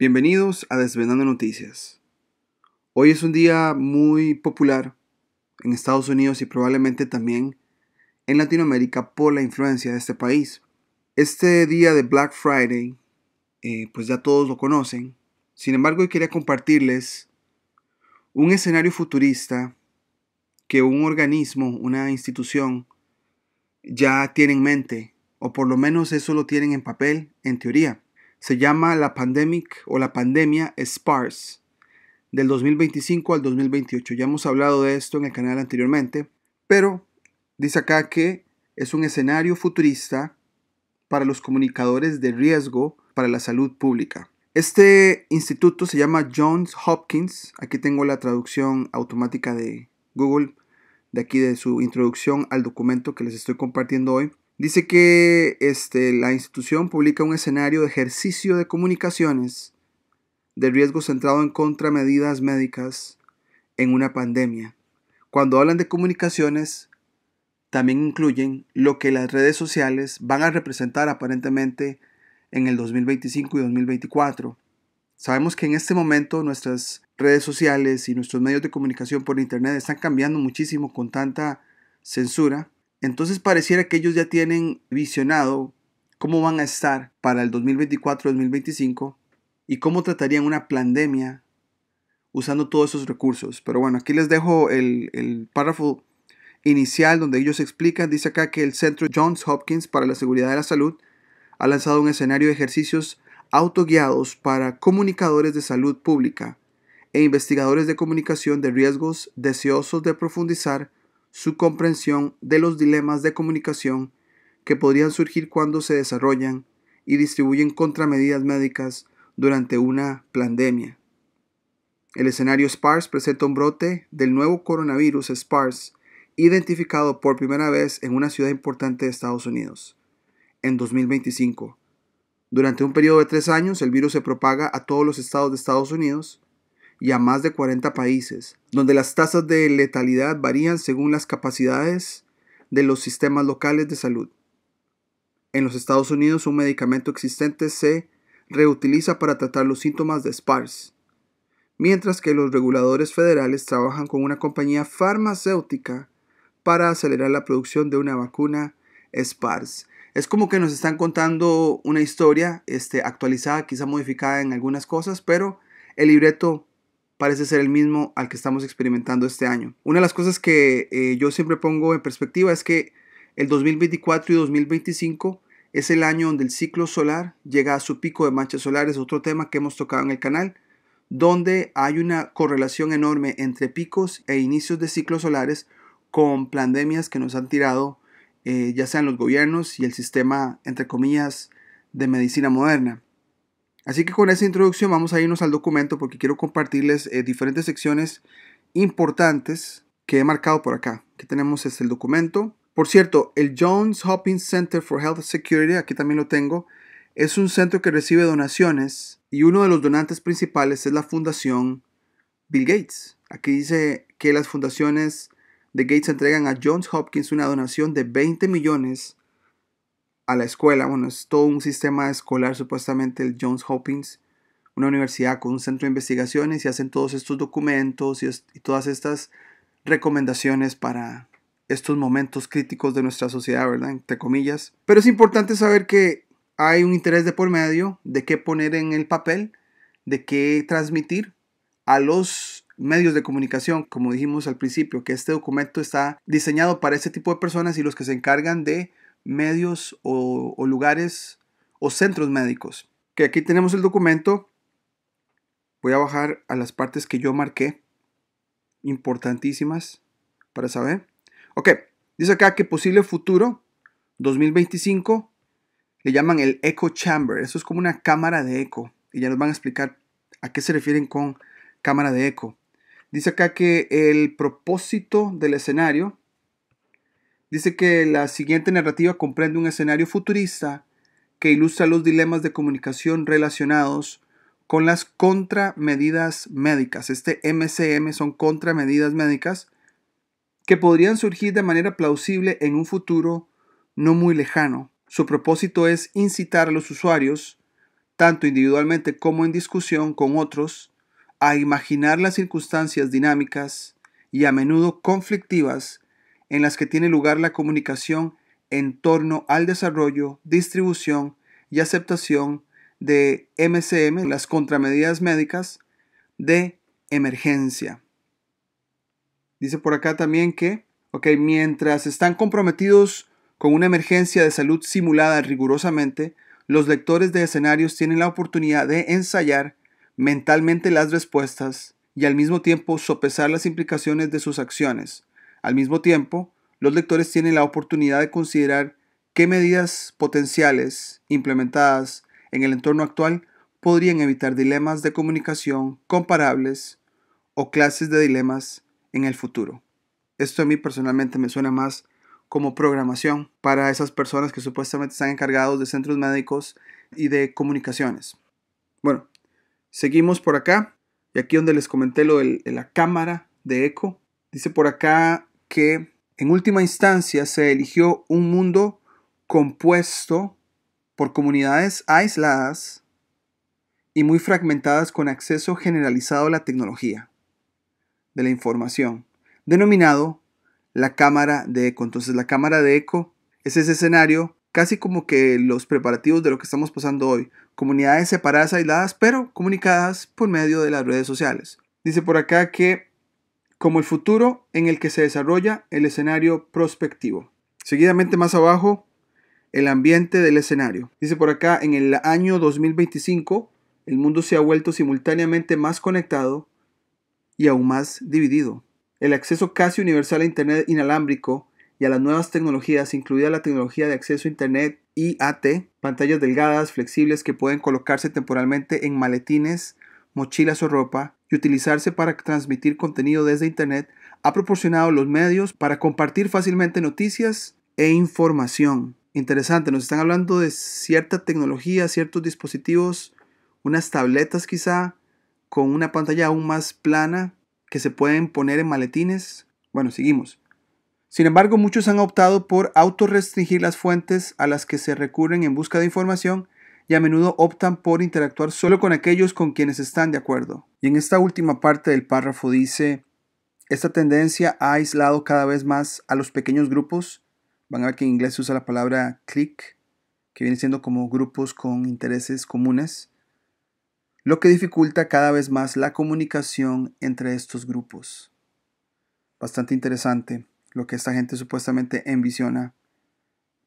Bienvenidos a Desvenando Noticias. Hoy es un día muy popular en Estados Unidos y probablemente también en Latinoamérica por la influencia de este país. Este día de Black Friday, eh, pues ya todos lo conocen. Sin embargo, hoy quería compartirles un escenario futurista que un organismo, una institución, ya tiene en mente, o por lo menos eso lo tienen en papel, en teoría se llama la pandemic o la pandemia Sparse, del 2025 al 2028. Ya hemos hablado de esto en el canal anteriormente, pero dice acá que es un escenario futurista para los comunicadores de riesgo para la salud pública. Este instituto se llama Johns Hopkins. Aquí tengo la traducción automática de Google, de aquí de su introducción al documento que les estoy compartiendo hoy. Dice que este, la institución publica un escenario de ejercicio de comunicaciones de riesgo centrado en contramedidas médicas en una pandemia. Cuando hablan de comunicaciones, también incluyen lo que las redes sociales van a representar aparentemente en el 2025 y 2024. Sabemos que en este momento nuestras redes sociales y nuestros medios de comunicación por Internet están cambiando muchísimo con tanta censura entonces pareciera que ellos ya tienen visionado cómo van a estar para el 2024-2025 y cómo tratarían una pandemia usando todos esos recursos. Pero bueno, aquí les dejo el, el párrafo inicial donde ellos explican, dice acá que el Centro Johns Hopkins para la Seguridad de la Salud ha lanzado un escenario de ejercicios autoguiados para comunicadores de salud pública e investigadores de comunicación de riesgos deseosos de profundizar su comprensión de los dilemas de comunicación que podrían surgir cuando se desarrollan y distribuyen contramedidas médicas durante una pandemia. El escenario Sparse presenta un brote del nuevo coronavirus Sparse, identificado por primera vez en una ciudad importante de Estados Unidos, en 2025. Durante un periodo de tres años, el virus se propaga a todos los estados de Estados Unidos y a más de 40 países, donde las tasas de letalidad varían según las capacidades de los sistemas locales de salud. En los Estados Unidos un medicamento existente se reutiliza para tratar los síntomas de SPARS, mientras que los reguladores federales trabajan con una compañía farmacéutica para acelerar la producción de una vacuna SPARS. Es como que nos están contando una historia este, actualizada, quizá modificada en algunas cosas, pero el libreto parece ser el mismo al que estamos experimentando este año. Una de las cosas que eh, yo siempre pongo en perspectiva es que el 2024 y 2025 es el año donde el ciclo solar llega a su pico de manchas solares, otro tema que hemos tocado en el canal, donde hay una correlación enorme entre picos e inicios de ciclos solares con pandemias que nos han tirado eh, ya sean los gobiernos y el sistema, entre comillas, de medicina moderna. Así que con esa introducción vamos a irnos al documento porque quiero compartirles eh, diferentes secciones importantes que he marcado por acá. Aquí tenemos este, el documento. Por cierto, el Johns Hopkins Center for Health Security, aquí también lo tengo, es un centro que recibe donaciones y uno de los donantes principales es la fundación Bill Gates. Aquí dice que las fundaciones de Gates entregan a Johns Hopkins una donación de 20 millones a la escuela. Bueno, es todo un sistema escolar, supuestamente el Johns Hopkins, una universidad con un centro de investigaciones y hacen todos estos documentos y, todas estas recomendaciones para estos momentos críticos de nuestra sociedad, ¿verdad? Entre comillas. Pero es importante saber que hay un interés de por medio de qué poner en el papel, de qué transmitir a los medios de comunicación, como dijimos al principio, que este documento está diseñado para este tipo de personas y los que se encargan de medios o, lugares o centros médicos. Que aquí tenemos el documento. Voy a bajar a las partes que yo marqué, importantísimas para saber. Ok, dice acá que posible futuro, 2025, le llaman el echo chamber. Eso es como una cámara de eco. Y ya nos van a explicar a qué se refieren con cámara de eco. Dice acá que el propósito del escenario Dice que la siguiente narrativa comprende un escenario futurista que ilustra los dilemas de comunicación relacionados con las contramedidas médicas. Este MCM son contramedidas médicas que podrían surgir de manera plausible en un futuro no muy lejano. Su propósito es incitar a los usuarios, tanto individualmente como en discusión con otros, a imaginar las circunstancias dinámicas y a menudo conflictivas en las que tiene lugar la comunicación en torno al desarrollo, distribución y aceptación de MCM, las contramedidas médicas de emergencia. Dice por acá también que, ok, mientras están comprometidos con una emergencia de salud simulada rigurosamente, los lectores de escenarios tienen la oportunidad de ensayar mentalmente las respuestas y al mismo tiempo sopesar las implicaciones de sus acciones, al mismo tiempo, los lectores tienen la oportunidad de considerar qué medidas potenciales implementadas en el entorno actual podrían evitar dilemas de comunicación comparables o clases de dilemas en el futuro. Esto a mí personalmente me suena más como programación para esas personas que supuestamente están encargados de centros médicos y de comunicaciones. Bueno, seguimos por acá y aquí donde les comenté lo de la cámara de eco. Dice por acá que en última instancia se eligió un mundo compuesto por comunidades aisladas y muy fragmentadas con acceso generalizado a la tecnología de la información, denominado la cámara de eco. Entonces la cámara de eco es ese escenario casi como que los preparativos de lo que estamos pasando hoy, comunidades separadas, aisladas, pero comunicadas por medio de las redes sociales. Dice por acá que como el futuro en el que se desarrolla el escenario prospectivo. Seguidamente más abajo, el ambiente del escenario. Dice por acá, en el año 2025, el mundo se ha vuelto simultáneamente más conectado y aún más dividido. El acceso casi universal a Internet inalámbrico y a las nuevas tecnologías, incluida la tecnología de acceso a Internet IAT, pantallas delgadas, flexibles que pueden colocarse temporalmente en maletines, mochilas o ropa, y utilizarse para transmitir contenido desde Internet, ha proporcionado los medios para compartir fácilmente noticias e información. Interesante, nos están hablando de cierta tecnología, ciertos dispositivos, unas tabletas quizá, con una pantalla aún más plana que se pueden poner en maletines. Bueno, seguimos. Sin embargo, muchos han optado por autorrestringir las fuentes a las que se recurren en busca de información y a menudo optan por interactuar solo con aquellos con quienes están de acuerdo. Y en esta última parte del párrafo dice, esta tendencia ha aislado cada vez más a los pequeños grupos. Van a ver que en inglés se usa la palabra click, que viene siendo como grupos con intereses comunes, lo que dificulta cada vez más la comunicación entre estos grupos. Bastante interesante lo que esta gente supuestamente envisiona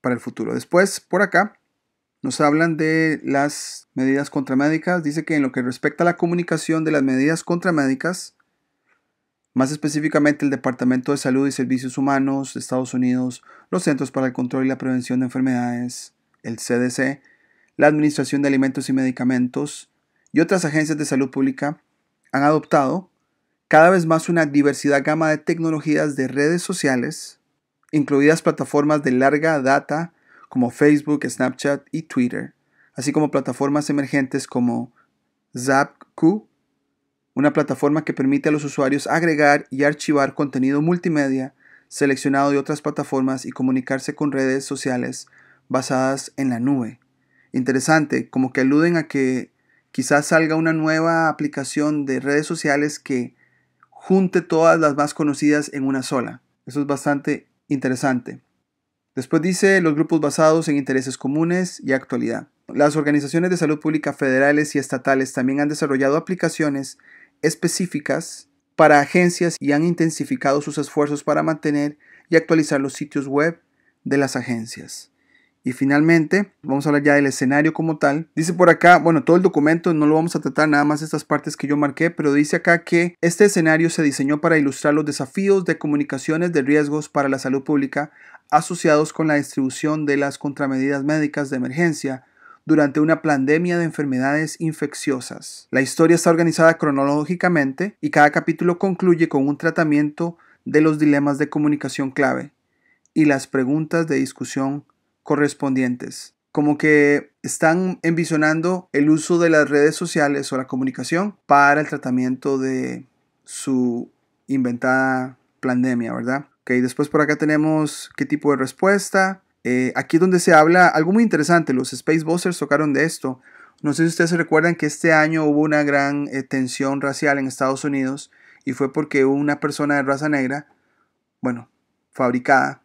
para el futuro. Después, por acá, nos hablan de las medidas contramédicas. Dice que en lo que respecta a la comunicación de las medidas contramédicas, más específicamente el Departamento de Salud y Servicios Humanos de Estados Unidos, los Centros para el Control y la Prevención de Enfermedades, el CDC, la Administración de Alimentos y Medicamentos y otras agencias de salud pública han adoptado cada vez más una diversidad gama de tecnologías de redes sociales, incluidas plataformas de larga data como Facebook, Snapchat y Twitter, así como plataformas emergentes como ZapQ, una plataforma que permite a los usuarios agregar y archivar contenido multimedia seleccionado de otras plataformas y comunicarse con redes sociales basadas en la nube. Interesante, como que aluden a que quizás salga una nueva aplicación de redes sociales que junte todas las más conocidas en una sola. Eso es bastante interesante. Después dice los grupos basados en intereses comunes y actualidad. Las organizaciones de salud pública federales y estatales también han desarrollado aplicaciones específicas para agencias y han intensificado sus esfuerzos para mantener y actualizar los sitios web de las agencias. Y finalmente, vamos a hablar ya del escenario como tal. Dice por acá, bueno, todo el documento no lo vamos a tratar, nada más estas partes que yo marqué, pero dice acá que este escenario se diseñó para ilustrar los desafíos de comunicaciones de riesgos para la salud pública asociados con la distribución de las contramedidas médicas de emergencia durante una pandemia de enfermedades infecciosas. La historia está organizada cronológicamente y cada capítulo concluye con un tratamiento de los dilemas de comunicación clave y las preguntas de discusión correspondientes. Como que están envisionando el uso de las redes sociales o la comunicación para el tratamiento de su inventada pandemia, ¿verdad? Ok, después por acá tenemos qué tipo de respuesta. Eh, aquí es donde se habla algo muy interesante. Los Space Busters tocaron de esto. No sé si ustedes se recuerdan que este año hubo una gran eh, tensión racial en Estados Unidos y fue porque una persona de raza negra, bueno, fabricada,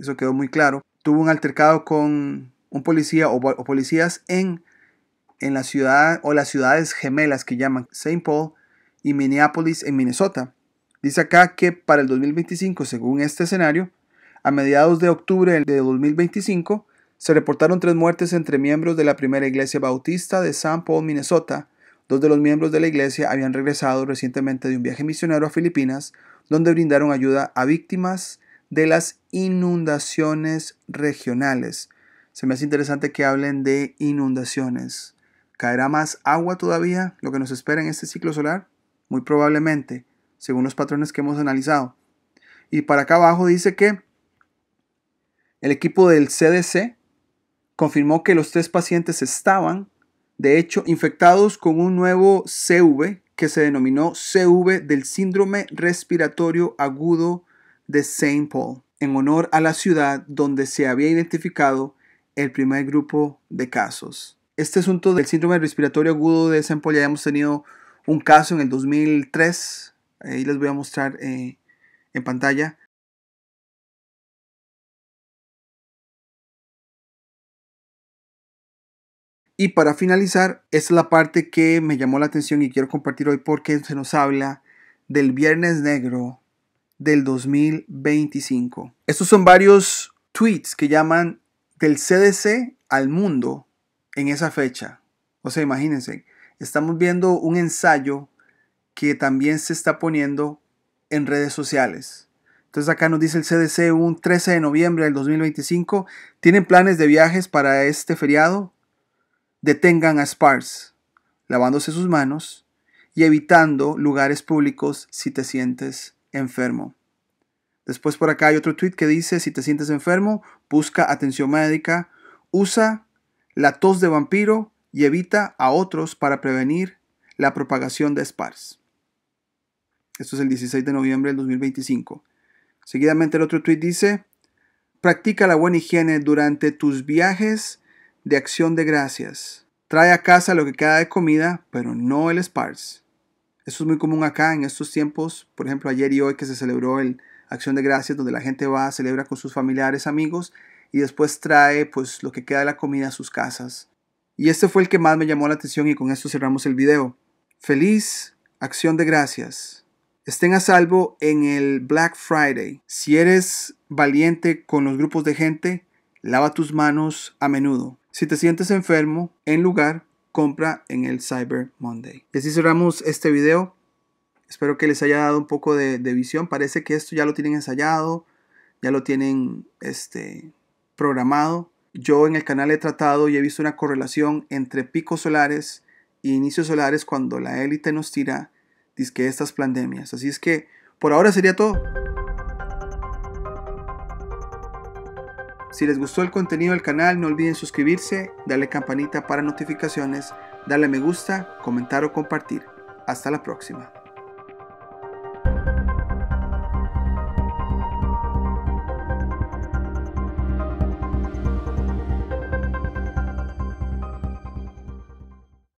eso quedó muy claro, tuvo un altercado con un policía o, policías en, en la ciudad o las ciudades gemelas que llaman St. Paul y Minneapolis en Minnesota. Dice acá que para el 2025, según este escenario, a mediados de octubre de 2025, se reportaron tres muertes entre miembros de la primera iglesia bautista de St. Paul, Minnesota. Dos de los miembros de la iglesia habían regresado recientemente de un viaje misionero a Filipinas, donde brindaron ayuda a víctimas de las inundaciones regionales. Se me hace interesante que hablen de inundaciones. ¿Caerá más agua todavía lo que nos espera en este ciclo solar? Muy probablemente según los patrones que hemos analizado. Y para acá abajo dice que el equipo del CDC confirmó que los tres pacientes estaban, de hecho, infectados con un nuevo CV que se denominó CV del síndrome respiratorio agudo de St. Paul, en honor a la ciudad donde se había identificado el primer grupo de casos. Este asunto del síndrome respiratorio agudo de St. Paul ya hemos tenido un caso en el 2003 Ahí les voy a mostrar eh, en pantalla. Y para finalizar, esta es la parte que me llamó la atención y quiero compartir hoy porque se nos habla del Viernes Negro del 2025. Estos son varios tweets que llaman del CDC al mundo en esa fecha. O sea, imagínense, estamos viendo un ensayo que también se está poniendo en redes sociales. Entonces acá nos dice el CDC un 13 de noviembre del 2025, ¿tienen planes de viajes para este feriado? Detengan a Spars, lavándose sus manos y evitando lugares públicos si te sientes enfermo. Después por acá hay otro tweet que dice, si te sientes enfermo, busca atención médica, usa la tos de vampiro y evita a otros para prevenir la propagación de SPARS. Esto es el 16 de noviembre del 2025. Seguidamente el otro tweet dice, practica la buena higiene durante tus viajes de acción de gracias. Trae a casa lo que queda de comida, pero no el sparse. Esto es muy común acá en estos tiempos, por ejemplo ayer y hoy que se celebró el Acción de Gracias, donde la gente va, celebra con sus familiares, amigos, y después trae pues lo que queda de la comida a sus casas. Y este fue el que más me llamó la atención y con esto cerramos el video. Feliz Acción de Gracias estén a salvo en el Black Friday. Si eres valiente con los grupos de gente, lava tus manos a menudo. Si te sientes enfermo, en lugar, compra en el Cyber Monday. Y así cerramos este video. Espero que les haya dado un poco de, visión. Parece que esto ya lo tienen ensayado, ya lo tienen este, programado. Yo en el canal he tratado y he visto una correlación entre picos solares e inicios solares cuando la élite nos tira que estas pandemias. Así es que por ahora sería todo. Si les gustó el contenido del canal, no olviden suscribirse, darle campanita para notificaciones, darle me gusta, comentar o compartir. Hasta la próxima.